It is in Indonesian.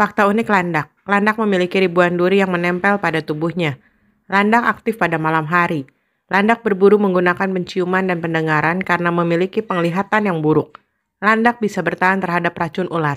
Fakta unik landak. Landak memiliki ribuan duri yang menempel pada tubuhnya. Landak aktif pada malam hari. Landak berburu menggunakan penciuman dan pendengaran karena memiliki penglihatan yang buruk. Landak bisa bertahan terhadap racun ular.